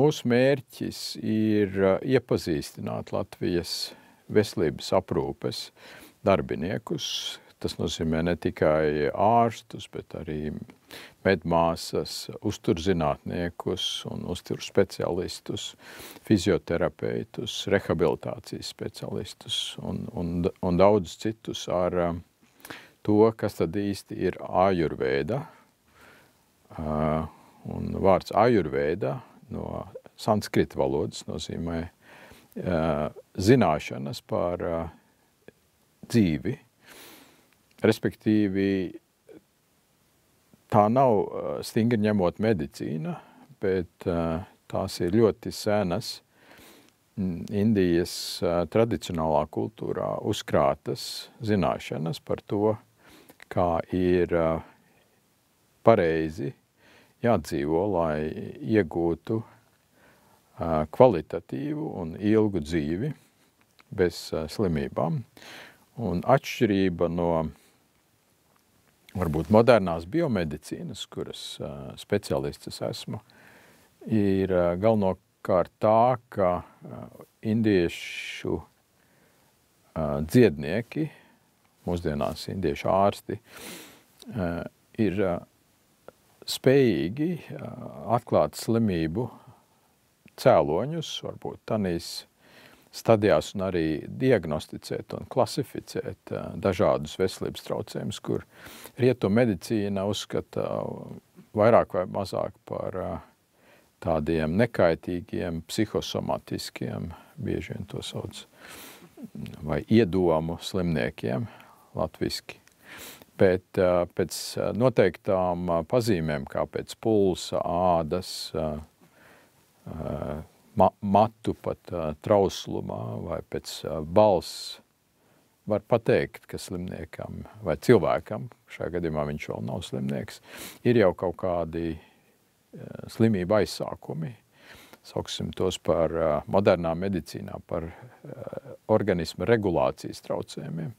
mūsu mērķis ir uh, iepazīstināt Latvijas veselības aprūpes darbiniekus. Tas nozīmē ne tikai ārstus, bet arī medmāsas, uzturzinātniekus un uzturu speciālistus, fizioterapeitus, rehabilitācijas speciālistus un, un, un daudz citus ar um, to, kas tad īsti ir ājurvēda. Uh, un vārds ājurvēda no sanskrita valodas nozīmē zināšanas par dzīvi, respektīvi tā nav stingri ņemot medicīna, bet tās ir ļoti senas Indijas tradicionālā kultūrā uzkrātas zināšanas par to, kā ir pareizi jādzīvo, lai iegūtu uh, kvalitatīvu un ilgu dzīvi bez uh, slimībām. Un atšķirība no varbūt modernās biomedicīnas, kuras uh, speciālists esmu, ir uh, galvenokārt tā, ka uh, indiešu uh, dziednieki, mūsdienās indiešu ārsti, uh, ir uh, spējīgi atklāt slimību cēloņus, varbūt tanīs stadijās un arī diagnosticēt un klasificēt dažādus veselības traucējumus, kur rietu medicīna uzskata vairāk vai mazāk par tādiem nekaitīgiem, psihosomatiskiem, bieži vien to sauc, vai iedomu slimniekiem latviski bet pēc noteiktām pazīmēm, kā pēc pulsa, ādas, ma matu pat trauslumā vai pēc balss, var pateikt, ka slimniekam vai cilvēkam, šajā gadījumā viņš vēl nav slimnieks, ir jau kaut kādi slimība aizsākumi. Sauksim tos par modernā medicīnā, par organisma regulācijas traucējumiem.